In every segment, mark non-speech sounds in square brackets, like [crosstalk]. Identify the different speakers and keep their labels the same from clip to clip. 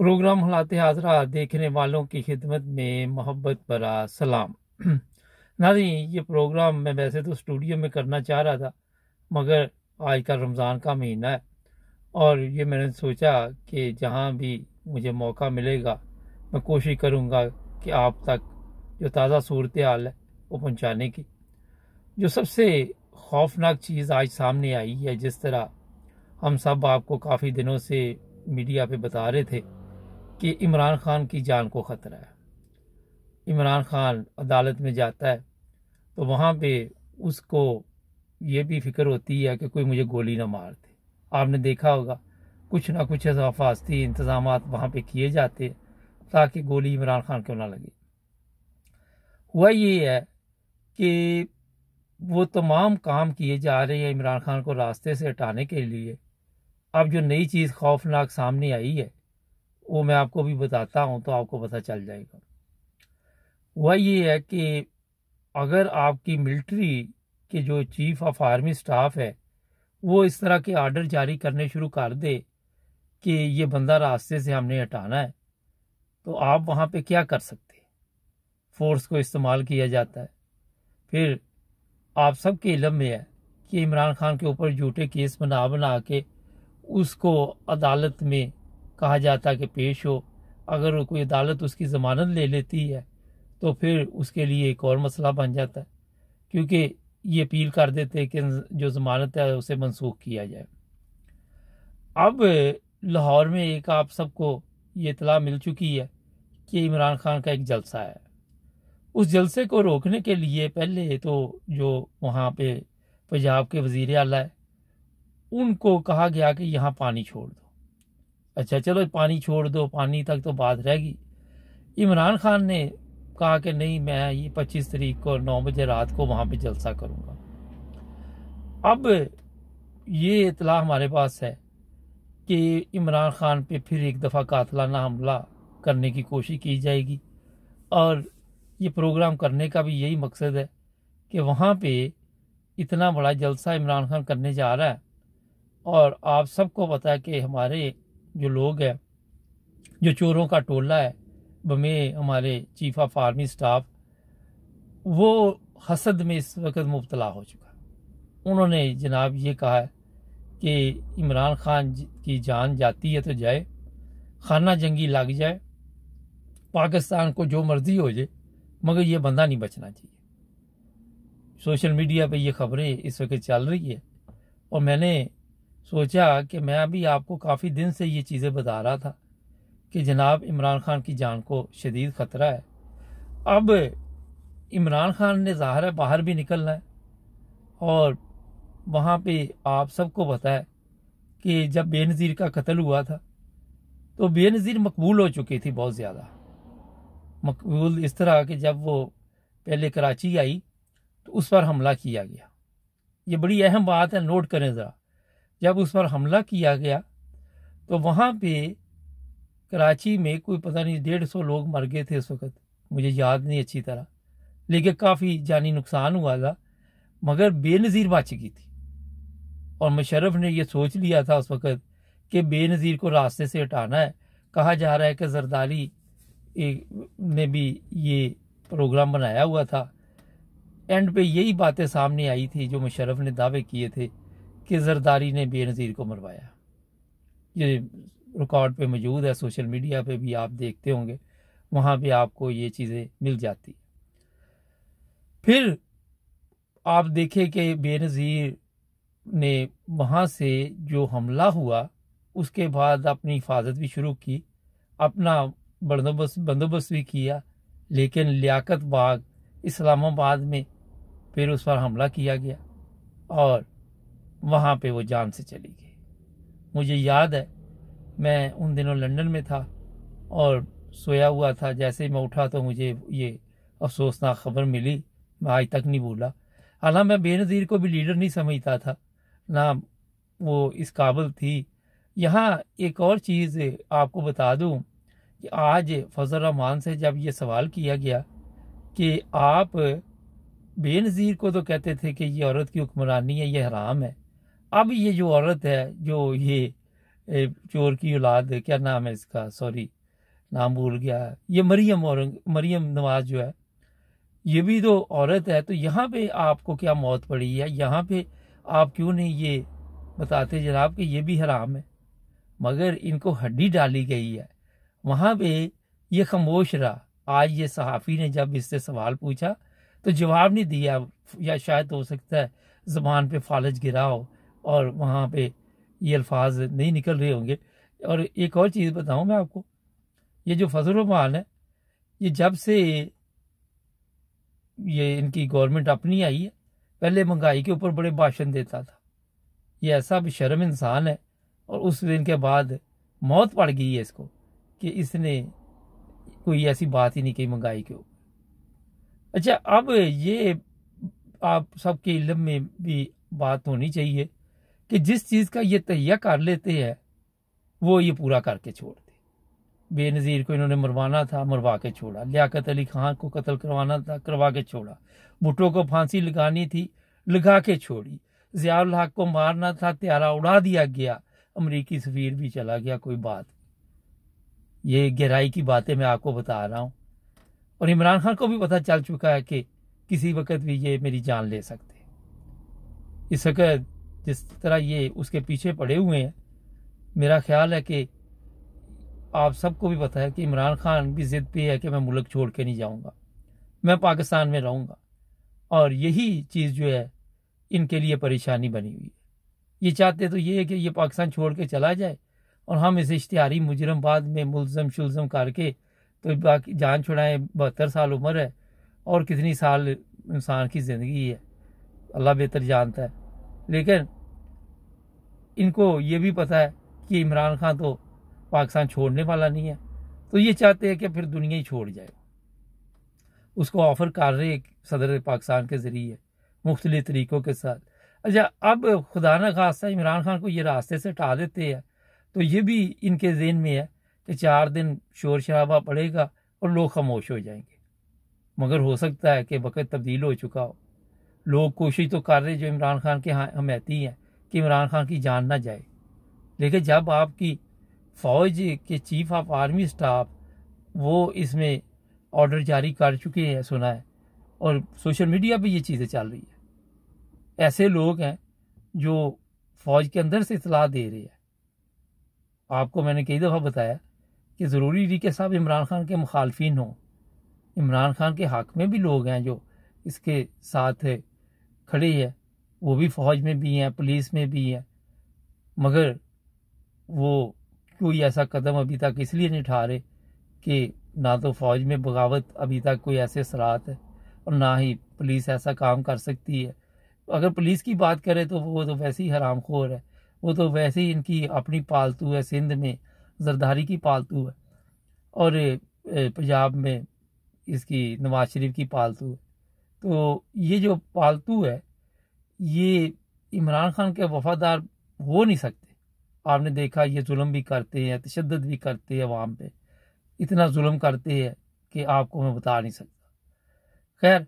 Speaker 1: programme हलाते Hazra देखने वालों की खिदमत में मोहब्बत भरा सलाम [clears throat] नहीं ये प्रोग्राम मैं वैसे तो स्टूडियो में करना चाह रहा था मगर आज का रमज़ान का महीना है और ये मैंने सोचा कि जहाँ भी मुझे मौका मिलेगा मैं कोशिश करूँगा कि आप तक जो ताज़ा सूरत हाल है वो पहुँचाने की जो सबसे खौफनाक चीज़ आज सामने आई है जिस तरह हम सब आपको काफ़ी दिनों से मीडिया पे बता रहे थे कि इमरान खान की जान को ख़तरा है इमरान खान अदालत में जाता है तो वहाँ पे उसको ये भी फिक्र होती है कि कोई मुझे गोली ना मार दे आपने देखा होगा कुछ ना कुछ हफाजती इंतज़ाम वहाँ पे किए जाते हैं ताकि गोली इमरान खान को ना लगे हुआ ये है कि वो तमाम काम किए जा रहे हैं इमरान खान को रास्ते से हटाने के लिए अब जो नई चीज़ खौफनाक सामने आई है वो मैं आपको भी बताता हूँ तो आपको पता चल जाएगा वह ये है कि अगर आपकी मिलिट्री के जो चीफ ऑफ आर्मी स्टाफ है वो इस तरह के आर्डर जारी करने शुरू कर दे कि ये बंदा रास्ते से हमने हटाना है तो आप वहाँ पे क्या कर सकते फोर्स को इस्तेमाल किया जाता है फिर आप सबके इलम में है कि इमरान खान के ऊपर झूठे केस बना बना के उसको अदालत में कहा जाता कि पेश हो अगर कोई अदालत उसकी ज़मानत ले लेती है तो फिर उसके लिए एक और मसला बन जाता है क्योंकि ये अपील कर देते कि जो ज़मानत है उसे मनसूख किया जाए अब लाहौर में एक आप सबको ये इतला मिल चुकी है कि इमरान खान का एक जलसा है उस जलसे को रोकने के लिए पहले तो जो वहाँ पे पंजाब के वज़ी अला है उनको कहा गया कि यहाँ पानी छोड़ दो अच्छा चलो पानी छोड़ दो पानी तक तो बात रहेगी इमरान खान ने कहा कि नहीं मैं ये पच्चीस तरीक को नौ बजे रात को वहाँ पे जलसा करूँगा अब ये इतला हमारे पास है कि इमरान खान पे फिर एक दफ़ा कातलाना हमला करने की कोशिश की जाएगी और ये प्रोग्राम करने का भी यही मकसद है कि वहाँ पे इतना बड़ा जलसा इमरान खान करने जा रहा है और आप सबको पता है कि हमारे जो लोग है जो चोरों का टोला है बमे हमारे चीफ ऑफ आर्मी स्टाफ वो हसद में इस वक्त मुबतला हो चुका उन्होंने जनाब ये कहा कि इमरान खान की जान जाती है तो जाए खाना जंगी लग जाए पाकिस्तान को जो मर्जी हो जाए मगर ये बंदा नहीं बचना चाहिए सोशल मीडिया पे ये खबरें इस वक्त चल रही है और मैंने सोचा कि मैं अभी आपको काफ़ी दिन से ये चीज़ें बता रहा था कि जनाब इमरान खान की जान को शदीद ख़तरा है अब इमरान खान ने ज़ाहिर है बाहर भी निकलना है और वहाँ पे आप सबको पता है कि जब बेनज़ीर का कत्ल हुआ था तो बेनज़ीर मकबूल हो चुकी थी बहुत ज़्यादा मकबूल इस तरह कि जब वो पहले कराची आई तो उस पर हमला किया गया ये बड़ी अहम बात है नोट करें ज़रा जब उस पर हमला किया गया तो वहाँ पे कराची में कोई पता नहीं डेढ़ सौ लोग मर गए थे उस वक़्त मुझे याद नहीं अच्छी तरह लेकिन काफ़ी जानी नुकसान हुआ था मगर बेनज़ीर बच गई थी और मुशरफ ने यह सोच लिया था उस वक़्त कि बेनज़ीर को रास्ते से हटाना है कहा जा रहा है कि जरदारी ने भी ये प्रोग्राम बनाया हुआ था एंड पे यही बातें सामने आई थी जो मुशरफ ने दावे किए थे कि जरदारी ने बेनज़ीर को मरवाया ये रिकॉर्ड पे मौजूद है सोशल मीडिया पे भी आप देखते होंगे वहाँ पे आपको ये चीज़ें मिल जाती फिर आप देखें कि बेनज़ीर ने वहाँ से जो हमला हुआ उसके बाद अपनी हिफाजत भी शुरू की अपना बंदोबस्त बंदोबस्त भी किया लेकिन लियाकत बाग इस्लामाबाद में फिर उस पर हमला किया गया और वहाँ पे वो जान से चली गई मुझे याद है मैं उन दिनों लंदन में था और सोया हुआ था जैसे ही मैं उठा तो मुझे ये अफसोसनाक खबर मिली मैं आज तक नहीं भूला हालांकि मैं बेनज़ीर को भी लीडर नहीं समझता था ना वो इस काबिल थी यहाँ एक और चीज़ आपको बता दूँ कि आज फजल रहमान से जब ये सवाल किया गया कि आप बेनज़ीर को तो कहते थे कि ये औरत की हुक्मरानी है ये हराम है अब ये जो औरत है जो ये चोर की औलाद क्या नाम है इसका सॉरी नाम भूल गया ये मरियम और मरियम नवाज जो है ये भी तो औरत है तो यहाँ पे आपको क्या मौत पड़ी है यहाँ पे आप क्यों नहीं ये बताते जनाब कि ये भी हराम है मगर इनको हड्डी डाली गई है वहाँ पे ये खामोश रहा आज ये सहाफ़ी ने जब इससे सवाल पूछा तो जवाब नहीं दिया या शायद हो सकता है ज़बान पे फालज गिरा हो और वहाँ पे ये अल्फाज नहीं निकल रहे होंगे और एक और चीज़ बताऊँ मैं आपको ये जो फजलरमान है ये जब से ये इनकी गवर्नमेंट अपनी आई है पहले महंगाई के ऊपर बड़े भाषण देता था ये ऐसा भी शर्म इंसान है और उस दिन के बाद मौत पड़ गई है इसको कि इसने कोई ऐसी बात ही नहीं कही महंगाई के ऊपर अच्छा अब ये आप सबके इलम में भी बात होनी चाहिए कि जिस चीज का ये तहिया कर लेते हैं वो ये पूरा करके छोड़ दे बेनज़ीर को इन्होंने मरवाना था मरवा के छोड़ा लियाकत अली खान को कत्ल करवाना था करवा के छोड़ा भुट्टो को फांसी लगानी थी लगा के छोड़ी जियाउल हक को मारना था त्यारा उड़ा दिया गया अमरीकी सफ़ीर भी चला गया कोई बात ये गहराई की बातें मैं आपको बता रहा हूँ और इमरान खान को भी पता चल चुका है कि किसी वक्त भी ये मेरी जान ले सकते इस वक्त जिस तरह ये उसके पीछे पड़े हुए हैं मेरा ख्याल है कि आप सबको भी पता है कि इमरान खान भी ज़िद पे है कि मैं मुल्क छोड़ के नहीं जाऊँगा मैं पाकिस्तान में रहूँगा और यही चीज़ जो है इनके लिए परेशानी बनी हुई है ये चाहते तो ये है कि ये पाकिस्तान छोड़ के चला जाए और हम इसे इश्तहारी मुजरम बाद में मुलजम शुलजम करके तो बाकी जान छुड़ाएं बहत्तर साल उम्र है और कितनी साल इंसान की ज़िंदगी है अल्लाह बेहतर जानता है लेकिन इनको ये भी पता है कि इमरान खान तो पाकिस्तान छोड़ने वाला नहीं है तो ये चाहते हैं कि फिर दुनिया ही छोड़ जाए उसको ऑफ़र कर रहे सदर पाकिस्तान के ज़रिए मुख्तलि तरीक़ों के साथ अच्छा अब खुदा न खासा इमरान खान को ये रास्ते से हटा देते हैं तो ये भी इनके जेन में है कि चार दिन शोर शराबा पड़ेगा और लोग खामोश हो जाएंगे मगर हो सकता है कि वक्त तब्दील हो चुका हो लोग कोशिश तो कर रहे जो इमरान खान के हाँ हमती हैं कि इमरान खान की जान ना जाए लेकिन जब आपकी फ़ौज के चीफ ऑफ आर्मी स्टाफ वो इसमें ऑर्डर जारी कर चुके हैं सुना है और सोशल मीडिया पे ये चीज़ें चल रही है ऐसे लोग हैं जो फ़ौज के अंदर से इतला दे रहे हैं आपको मैंने कई दफ़ा बताया कि ज़रूरी नहीं कि साहब इमरान खान के मुखालफी हों इमरान खान के हक में भी लोग हैं जो इसके साथ खड़े हैं वो भी फौज में भी हैं पुलिस में भी हैं मगर वो कोई ऐसा कदम अभी तक इसलिए नहीं उठा रहे कि ना तो फौज में बगावत अभी तक कोई ऐसे असरात है और ना ही पुलिस ऐसा काम कर सकती है अगर पुलिस की बात करें तो वो तो वैसे ही हराम खोर है वो तो वैसे ही इनकी अपनी पालतू है सिंध में जरदारी की पालतू है और पंजाब में इसकी नवाज शरीफ की पालतू है तो ये जो पालतू है ये इमरान खान के वफादार हो नहीं सकते आपने देखा ये जुल्म भी करते हैं तशद भी करते हैं वहाँ पे इतना जुल्म करते हैं कि आपको मैं बता नहीं सकता खैर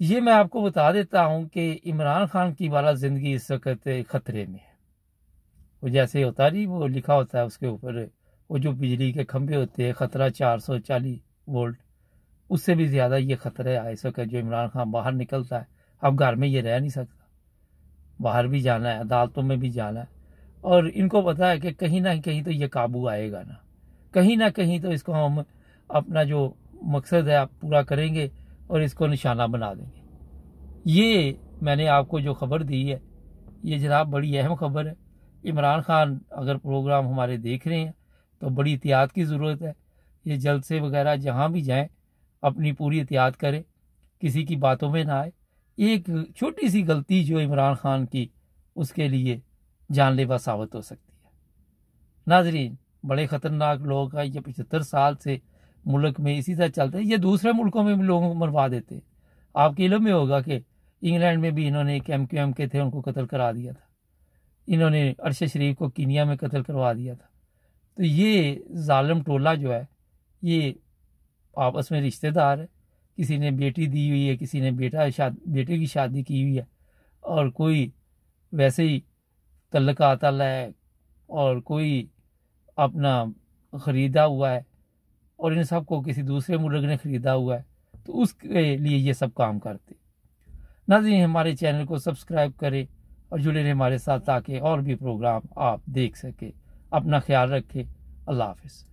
Speaker 1: ये मैं आपको बता देता हूँ कि इमरान खान की वाला ज़िंदगी इस वक्त ख़तरे में है वो जैसे होता नहीं वो लिखा होता है उसके ऊपर वो जो बिजली के खंभे होते हैं ख़तरा चार सौ चालीस वोल्ट उससे भी ज़्यादा ये ख़तरे है इस वक्त जो इमरान खान बाहर निकलता है अब घर में ये रह नहीं सकता बाहर भी जाना है अदालतों में भी जाना है और इनको पता है कि कहीं ना कहीं तो ये काबू आएगा ना कहीं ना कहीं तो इसको हम अपना जो मकसद है आप पूरा करेंगे और इसको निशाना बना देंगे ये मैंने आपको जो खबर दी है ये जनाब बड़ी अहम खबर है इमरान खान अगर प्रोग्राम हमारे देख रहे हैं तो बड़ी एहतियात की ज़रूरत है ये जलसे वगैरह जहाँ भी जाएँ अपनी पूरी एहतियात करें किसी की बातों में ना आए एक छोटी सी गलती जो इमरान खान की उसके लिए जानलेवा साबित हो सकती है नाजरीन बड़े ख़तरनाक लोग हैं ये पचहत्तर साल से मुल्क में इसी तरह चलते हैं ये दूसरे मुल्कों में भी लोगों को मरवा देते हैं आपके इलम में होगा कि इंग्लैंड में भी इन्होंने एक एम क्यू एम के थे उनको कत्ल करा दिया था इन्होंने अरशद शरीफ को कीनिया में कत्ल करवा दिया था तो ये ालम टोला जो है ये आपस में रिश्तेदार है किसी ने बेटी दी हुई है किसी ने बेटा शादी बेटे की शादी की हुई है और कोई वैसे ही तलक आता है और कोई अपना ख़रीदा हुआ है और इन सबको किसी दूसरे मुल्क ने ख़रीदा हुआ है तो उसके लिए ये सब काम करते नाजरीन हमारे चैनल को सब्सक्राइब करें और जुड़े रहे हमारे साथ ताकि और भी प्रोग्राम आप देख सकें अपना ख्याल रखें अल्लाह हाफ